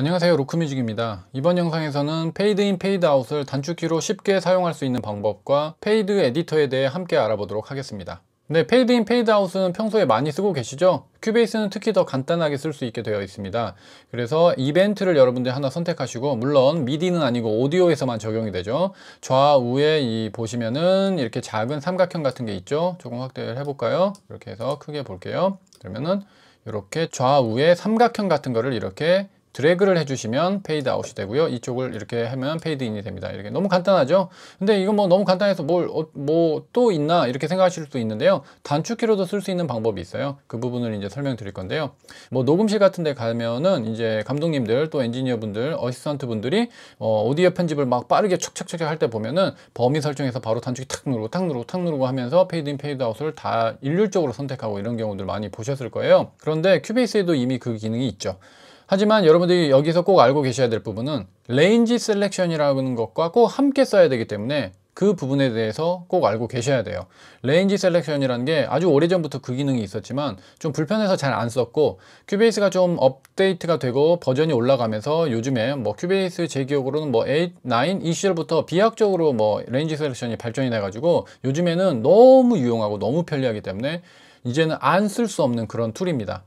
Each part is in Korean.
안녕하세요 로크뮤직입니다 이번 영상에서는 페이드인 페이드아웃을 단축키로 쉽게 사용할 수 있는 방법과 페이드 에디터에 대해 함께 알아보도록 하겠습니다 네, 페이드인 페이드아웃은 평소에 많이 쓰고 계시죠? 큐베이스는 특히 더 간단하게 쓸 수 있게 되어 있습니다. 그래서 이벤트를 여러분들 하나 선택하시고 물론 미디는 아니고 오디오에서만 적용이 되죠. 좌우에 이 보시면은 이렇게 작은 삼각형 같은 게 있죠. 조금 확대를 해볼까요? 이렇게 해서 크게 볼게요. 그러면은 이렇게 좌우에 삼각형 같은 거를 이렇게 드래그를 해주시면 페이드 아웃이 되고요. 이쪽을 이렇게 하면 페이드 인이 됩니다. 이렇게 너무 간단하죠? 근데 이건 뭐 너무 간단해서 뭘, 어, 뭐또 있나 이렇게 생각하실 수도 있는데요. 단축키로도 쓸 수 있는 방법이 있어요. 그 부분을 이제 설명드릴 건데요. 뭐 녹음실 같은 데 가면은 이제 감독님들 또 엔지니어 분들, 어시스턴트 분들이 어, 오디오 편집을 막 빠르게 척척척 할 때 보면은 범위 설정에서 바로 단축키 탁 누르고 탁 누르고 탁 누르고 하면서 페이드 인 페이드 아웃을 다 일률적으로 선택하고 이런 경우들 많이 보셨을 거예요. 그런데 큐베이스에도 이미 그 기능이 있죠. 하지만 여러분들이 여기서 꼭 알고 계셔야 될 부분은 레인지 셀렉션이라는 것과 꼭 함께 써야 되기 때문에 그 부분에 대해서 꼭 알고 계셔야 돼요 레인지 셀렉션이라는 게 아주 오래전부터 그 기능이 있었지만 좀 불편해서 잘 안 썼고 큐베이스가 좀 업데이트가 되고 버전이 올라가면서 요즘에 뭐 큐베이스 제 기억으로는 뭐 8, 9, 이 시절부터 비약적으로 뭐 레인지 셀렉션이 발전이 돼가지고 요즘에는 너무 유용하고 너무 편리하기 때문에 이제는 안 쓸 수 없는 그런 툴입니다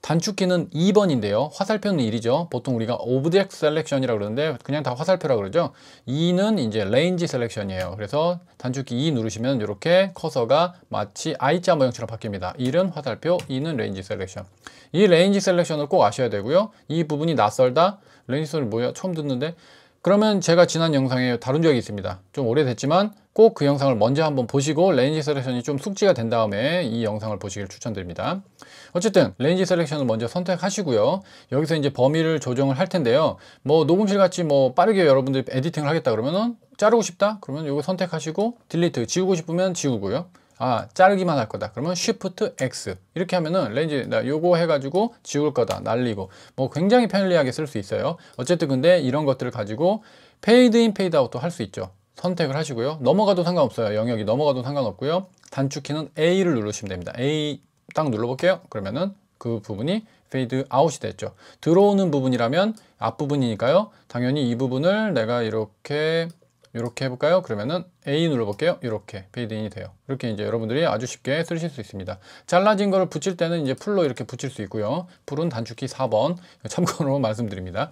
단축키는 2번인데요. 화살표는 1이죠. 보통 우리가 오브젝트 셀렉션이라고 그러는데 그냥 다 화살표라고 그러죠. 2는 이제 레인지 셀렉션이에요. 그래서 단축키 2 누르시면 이렇게 커서가 마치 I자 모양처럼 바뀝니다. 1은 화살표, 2는 레인지 셀렉션. 이 레인지 셀렉션을 꼭 아셔야 되고요. 이 부분이 낯설다. 레인지 소리 뭐야? 처음 듣는데 그러면 제가 지난 영상에 다룬 적이 있습니다. 좀 오래됐지만 꼭 그 영상을 먼저 한번 보시고 레인지 셀렉션이 좀 숙지가 된 다음에 이 영상을 보시길 추천드립니다. 어쨌든 레인지 셀렉션을 먼저 선택하시고요. 여기서 이제 범위를 조정을 할 텐데요. 뭐 녹음실 같이 뭐 빠르게 여러분들이 에디팅을 하겠다 그러면은 자르고 싶다? 그러면 이거 선택하시고 딜리트 지우고 싶으면 지우고요. 아 자르기만 할 거다 그러면 Shift X 이렇게 하면은 렌즈 나 요거 해가지고 지울 거다 날리고 뭐 굉장히 편리하게 쓸 수 있어요 어쨌든 근데 이런 것들을 가지고 페이드 인 페이드 아웃도 할 수 있죠 선택을 하시고요 넘어가도 상관없어요 영역이 넘어가도 상관없고요 단축키는 A를 누르시면 됩니다 A 딱 눌러볼게요 그러면은 그 부분이 페이드 아웃이 됐죠 들어오는 부분이라면 앞부분이니까요 당연히 이 부분을 내가 이렇게 이렇게 해볼까요 그러면은 A 눌러볼게요. 이렇게 페이드인이 돼요. 이렇게 이제 여러분들이 아주 쉽게 쓰실 수 있습니다. 잘라진 거를 붙일 때는 이제 풀로 이렇게 붙일 수 있고요. 풀은 단축키 4번 참고로 말씀드립니다.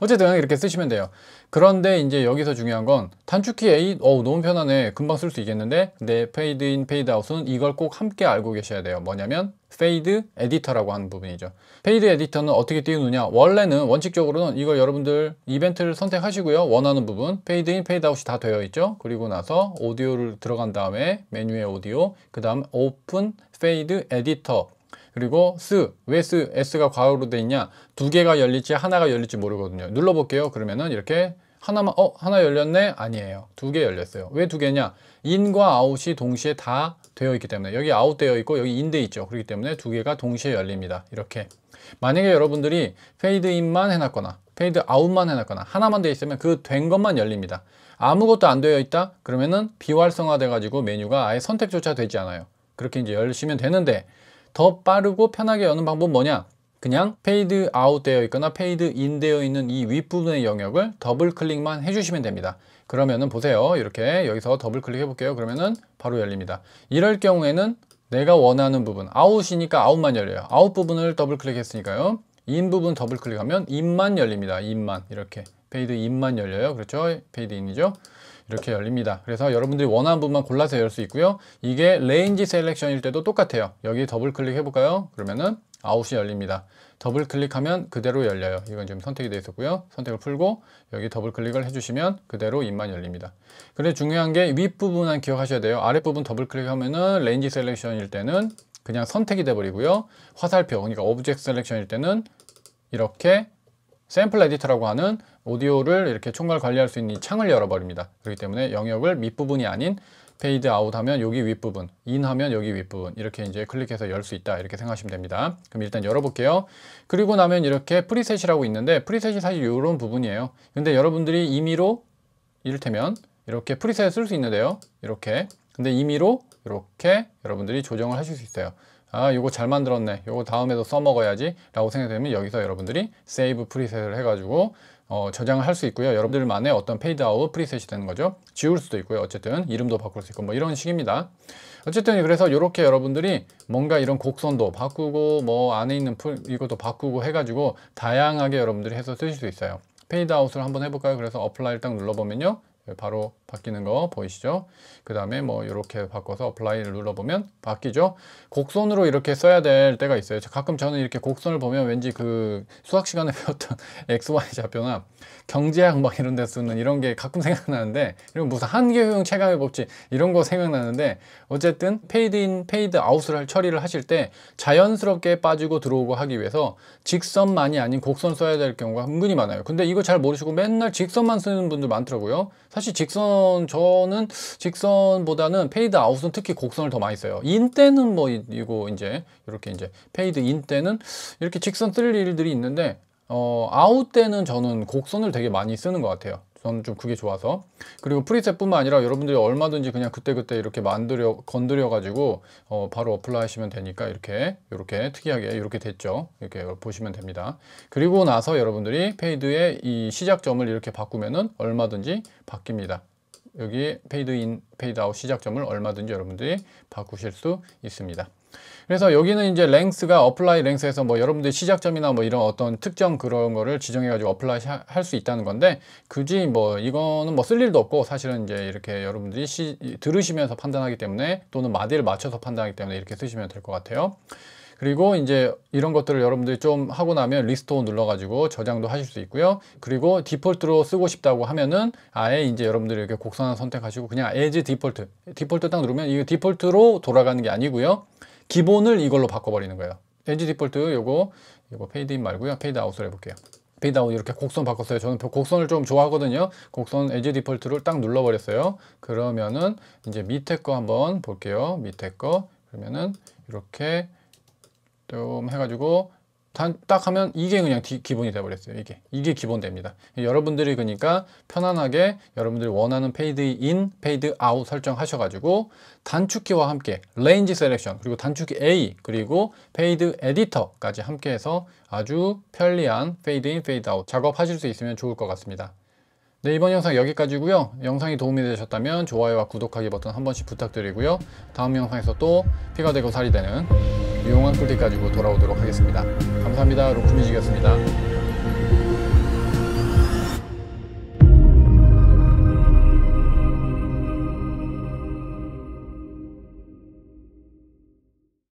어쨌든 이렇게 쓰시면 돼요. 그런데 이제 여기서 중요한 건 단축키 A, 어우 너무 편하네. 금방 쓸 수 있겠는데 내 페이드인, 페이드아웃은 이걸 꼭 함께 알고 계셔야 돼요. 뭐냐면 페이드 에디터라고 하는 부분이죠. 페이드 에디터는 어떻게 띄우느냐? 원래는 원칙적으로는 이걸 여러분들 이벤트를 선택하시고요. 원하는 부분, 페이드인, 페이드아웃이 다 되어 있죠. 그리고 나서 어, 오디오를 들어간 다음에 메뉴에 오디오 그 다음 오픈 페이드 에디터 그리고 스왜 s s가 과거로 돼 있냐 두 개가 열릴지 하나가 열릴지 모르거든요 눌러 볼게요 그러면은 이렇게 하나만 어 하나 열렸네 아니에요 두 개 열렸어요 왜 두 개냐 인과 아웃이 동시에 다 되어 있기 때문에 여기 아웃 되어 있고 여기 인돼 있죠 그렇기 때문에 두 개가 동시에 열립니다 이렇게 만약에 여러분들이 페이드 인만 해놨거나 페이드 아웃만 해놨거나 하나만 되어 있으면 그 된 것만 열립니다. 아무것도 안 되어 있다? 그러면은 비활성화 돼가지고 메뉴가 아예 선택조차 되지 않아요. 그렇게 이제 열시면 되는데 더 빠르고 편하게 여는 방법 뭐냐? 그냥 페이드 아웃 되어 있거나 페이드 인 되어 있는 이 윗부분의 영역을 더블 클릭만 해주시면 됩니다. 그러면은 보세요. 이렇게 여기서 더블 클릭해 볼게요. 그러면은 바로 열립니다. 이럴 경우에는 내가 원하는 부분 아웃이니까 아웃만 열려요. 아웃 부분을 더블 클릭했으니까요. 인 부분 더블 클릭하면 인만 열립니다. 인만 이렇게 페이드 인만 열려요. 그렇죠? 페이드 인이죠. 이렇게 열립니다. 그래서 여러분들이 원하는 부분만 골라서 열 수 있고요. 이게 레인지 셀렉션일 때도 똑같아요. 여기 더블 클릭해 볼까요? 그러면은 아웃이 열립니다. 더블 클릭하면 그대로 열려요. 이건 지금 선택이 되어 있었고요. 선택을 풀고 여기 더블 클릭을 해주시면 그대로 입만 열립니다. 그래 중요한 게 윗부분만 기억하셔야 돼요. 아랫부분 더블 클릭하면은 레인지 셀렉션일 때는 그냥 선택이 돼버리고요. 화살표, 그러니까 오브젝트 셀렉션일 때는 이렇게 샘플 에디터라고 하는 오디오를 이렇게 총괄 관리할 수 있는 이 창을 열어버립니다. 그렇기 때문에 영역을 밑부분이 아닌 페이드 아웃 하면 여기 윗부분, 인 하면 여기 윗부분 이렇게 이제 클릭해서 열 수 있다 이렇게 생각하시면 됩니다. 그럼 일단 열어볼게요. 그리고 나면 이렇게 프리셋이라고 있는데 프리셋이 사실 이런 부분이에요. 근데 여러분들이 임의로 이를테면 이렇게 프리셋을 쓸 수 있는데요. 이렇게 근데 임의로 이렇게 여러분들이 조정을 하실 수 있어요. 아, 이거 잘 만들었네. 이거 다음에도 써먹어야지 라고 생각되면 여기서 여러분들이 세이브 프리셋을 해가지고 어, 저장을 할 수 있고요. 여러분들만의 어떤 페이드아웃 프리셋이 되는 거죠. 지울 수도 있고요. 어쨌든 이름도 바꿀 수 있고 뭐 이런 식입니다. 어쨌든 그래서 이렇게 여러분들이 뭔가 이런 곡선도 바꾸고 뭐 안에 있는 풀 이것도 바꾸고 해가지고 다양하게 여러분들이 해서 쓰실 수 있어요. 페이드아웃을 한번 해볼까요? 그래서 어플라이를 딱 눌러보면요. 예, 바로 바뀌는 거 보이시죠? 그 다음에 뭐 이렇게 바꿔서 apply를 눌러보면 바뀌죠? 곡선으로 이렇게 써야 될 때가 있어요. 가끔 저는 이렇게 곡선을 보면 왠지 그 수학 시간에 배웠던 XY 좌표나 경제학 막 이런 데 쓰는 이런 게 가끔 생각나는데 그리고 무슨 한계효용 체감의 법칙 이런 거 생각나는데 어쨌든 페이드 인, 페이드 아웃을 처리를 하실 때 자연스럽게 빠지고 들어오고 하기 위해서 직선만이 아닌 곡선 써야 될 경우가 은근히 많아요. 근데 이거 잘 모르시고 맨날 직선만 쓰는 분들 많더라고요. 사실 직선 저는 직선보다는 페이드 아웃은 특히 곡선을 더 많이 써요. 인 때는 뭐 이거 이제 이렇게 이제 페이드 인 때는 이렇게 직선 쓸 일들이 있는데 어 아웃 때는 저는 곡선을 되게 많이 쓰는 것 같아요. 저는 좀 그게 좋아서 그리고 프리셋뿐만 아니라 여러분들이 얼마든지 그냥 그때그때 이렇게 만들어 건드려 가지고 어, 바로 어플라 하시면 되니까 이렇게 이렇게 특이하게 이렇게 됐죠 이렇게 보시면 됩니다 그리고 나서 여러분들이 페이드의 이 시작점을 이렇게 바꾸면은 얼마든지 바뀝니다 여기 페이드 인 페이드 아웃 시작점을 얼마든지 여러분들이 바꾸실 수 있습니다 그래서 여기는 이제 랭스가 어플라이 랭스에서 뭐 여러분들 시작점이나 뭐 이런 어떤 특정 그런 거를 지정해가지고 어플라이 할 수 있다는 건데 굳이 뭐 이거는 뭐 쓸 일도 없고 사실은 이제 이렇게 여러분들이 시, 들으시면서 판단하기 때문에 또는 마디를 맞춰서 판단하기 때문에 이렇게 쓰시면 될 것 같아요. 그리고 이제 이런 것들을 여러분들이 좀 하고 나면 리스트어 눌러가지고 저장도 하실 수 있고요. 그리고 디폴트로 쓰고 싶다고 하면은 아예 이제 여러분들이 이렇게 곡선 을 선택하시고 그냥 as 디폴트 디폴트 딱 누르면 이거 디폴트로 돌아가는 게 아니고요. 기본을 이걸로 바꿔버리는 거예요. LG 디폴트 요거 이거 페이드인 말고요. 페이드 아웃을 해볼게요. 페이드 아웃 이렇게 곡선 바꿨어요. 저는 곡선을 좀 좋아하거든요. 곡선 LG 디폴트를 딱 눌러버렸어요. 그러면은 이제 밑에 거 한번 볼게요. 밑에 거 그러면은 이렇게 좀 해가지고 딱 하면 이게 그냥 기, 본이 돼버렸어요 이게 이게 기본 됩니다 여러분들이 그러니까 편안하게 여러분들이 원하는 페이드 인 페이드 아웃 설정하셔가지고 단축키와 함께 레인지 셀렉션 그리고 단축키 A 그리고 페이드 에디터까지 함께 해서 아주 편리한 페이드 인 페이드 아웃 작업하실 수 있으면 좋을 것 같습니다 네 이번 영상 여기까지고요 영상이 도움이 되셨다면 좋아요와 구독하기 버튼 한 번씩 부탁드리고요 다음 영상에서 또 피가 되고 살이 되는 유용한 꿀팁 가지고 돌아오도록 하겠습니다 감사합니다 로크뮤직이었습니다